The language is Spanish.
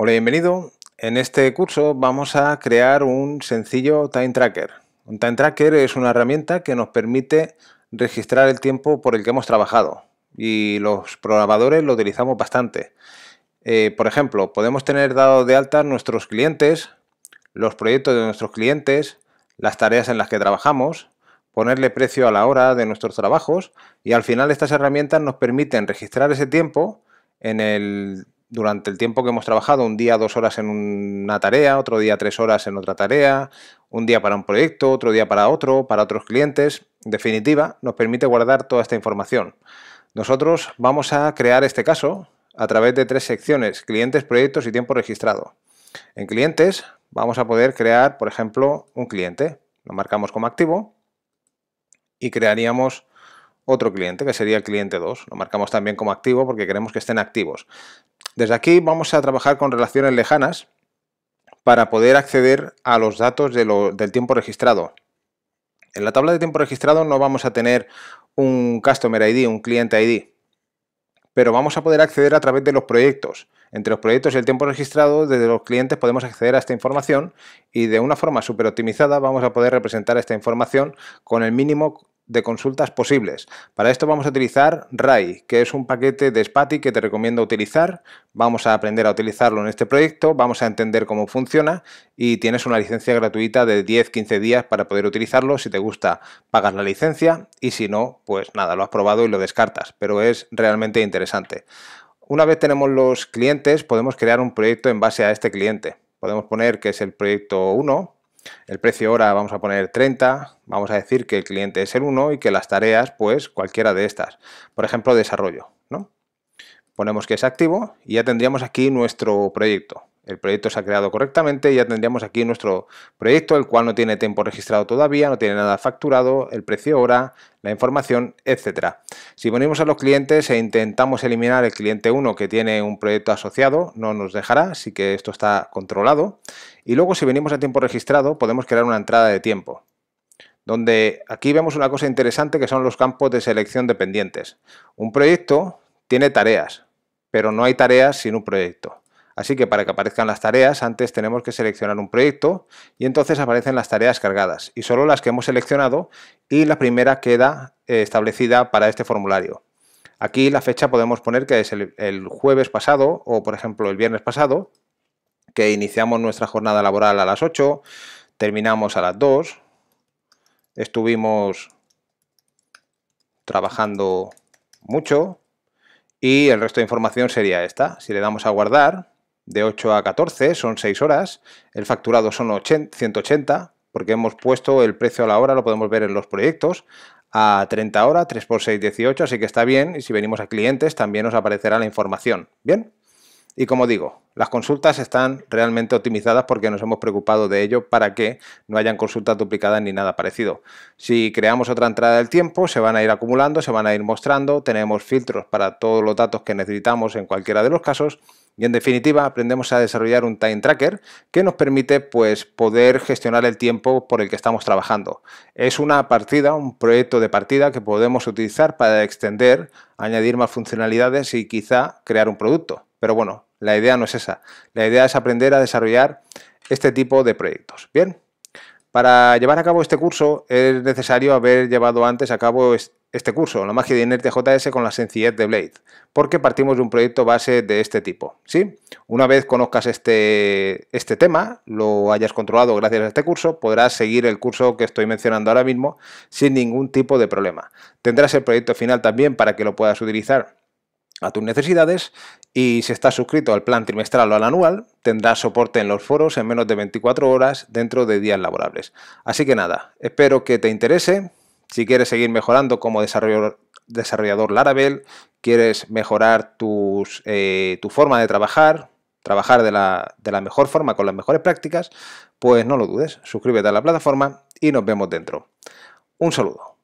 Hola, bienvenido. En este curso vamos a crear un sencillo time tracker. Un time tracker es una herramienta que nos permite registrar el tiempo por el que hemos trabajado y los programadores lo utilizamos bastante. Eh, por ejemplo, podemos tener dado de alta nuestros clientes, los proyectos de nuestros clientes, las tareas en las que trabajamos, ponerle precio a la hora de nuestros trabajos y al final estas herramientas nos permiten registrar ese tiempo en el durante el tiempo que hemos trabajado, un día dos horas en una tarea, otro día tres horas en otra tarea, un día para un proyecto, otro día para otro, para otros clientes. En definitiva, nos permite guardar toda esta información. Nosotros vamos a crear este caso a través de tres secciones, clientes, proyectos y tiempo registrado. En clientes vamos a poder crear, por ejemplo, un cliente. Lo marcamos como activo y crearíamos otro cliente, que sería el cliente 2. Lo marcamos también como activo porque queremos que estén activos. Desde aquí vamos a trabajar con relaciones lejanas para poder acceder a los datos del tiempo registrado. En la tabla de tiempo registrado no vamos a tener un Customer ID, un cliente ID, pero vamos a poder acceder a través de los proyectos. Entre los proyectos y el tiempo registrado, desde los clientes podemos acceder a esta información y de una forma súper optimizada vamos a poder representar esta información con el mínimo de consultas posibles. Para esto vamos a utilizar RAI, que es un paquete de SPATI que te recomiendo utilizar. Vamos a aprender a utilizarlo en este proyecto, vamos a entender cómo funciona y tienes una licencia gratuita de 10-15 días para poder utilizarlo. Si te gusta, pagas la licencia y si no, pues nada, lo has probado y lo descartas, pero es realmente interesante. Una vez tenemos los clientes, podemos crear un proyecto en base a este cliente. Podemos poner que es el proyecto 1, el precio ahora vamos a poner 30, vamos a decir que el cliente es el 1 y que las tareas, pues cualquiera de estas. Por ejemplo, desarrollo, ¿no? Ponemos que es activo y ya tendríamos aquí nuestro proyecto el proyecto se ha creado correctamente, y ya tendríamos aquí nuestro proyecto, el cual no tiene tiempo registrado todavía, no tiene nada facturado, el precio hora, la información, etcétera. Si ponemos a los clientes e intentamos eliminar el cliente 1 que tiene un proyecto asociado, no nos dejará, así que esto está controlado. Y luego si venimos a tiempo registrado, podemos crear una entrada de tiempo donde aquí vemos una cosa interesante que son los campos de selección dependientes. Un proyecto tiene tareas, pero no hay tareas sin un proyecto. Así que para que aparezcan las tareas, antes tenemos que seleccionar un proyecto y entonces aparecen las tareas cargadas y solo las que hemos seleccionado y la primera queda eh, establecida para este formulario. Aquí la fecha podemos poner que es el, jueves pasado o por ejemplo el viernes pasado, que iniciamos nuestra jornada laboral a las 8, terminamos a las 2, estuvimos trabajando mucho y el resto de información sería esta. Si le damos a guardar, de 8 a 14, son 6 horas, el facturado son 180, porque hemos puesto el precio a la hora, lo podemos ver en los proyectos, a 30 horas, 3 por 6, 18, así que está bien, y si venimos a clientes también nos aparecerá la información, ¿bien? Y como digo, las consultas están realmente optimizadas porque nos hemos preocupado de ello para que no hayan consultas duplicadas ni nada parecido. Si creamos otra entrada del tiempo, se van a ir acumulando, se van a ir mostrando, tenemos filtros para todos los datos que necesitamos en cualquiera de los casos y en definitiva, aprendemos a desarrollar un time tracker que nos permite pues, poder gestionar el tiempo por el que estamos trabajando. Es una partida, un proyecto de partida que podemos utilizar para extender, añadir más funcionalidades y quizá crear un producto. Pero bueno, la idea no es esa. La idea es aprender a desarrollar este tipo de proyectos. Bien, para llevar a cabo este curso es necesario haber llevado antes a cabo este curso, la magia de Inerte con la sencillez de Blade, porque partimos de un proyecto base de este tipo. ¿sí? Una vez conozcas este, este tema, lo hayas controlado gracias a este curso, podrás seguir el curso que estoy mencionando ahora mismo sin ningún tipo de problema. Tendrás el proyecto final también para que lo puedas utilizar a tus necesidades y si estás suscrito al plan trimestral o al anual, tendrás soporte en los foros en menos de 24 horas dentro de días laborables. Así que nada, espero que te interese. Si quieres seguir mejorando como desarrollador, desarrollador Laravel, quieres mejorar tus, eh, tu forma de trabajar, trabajar de la, de la mejor forma, con las mejores prácticas, pues no lo dudes, suscríbete a la plataforma y nos vemos dentro. Un saludo.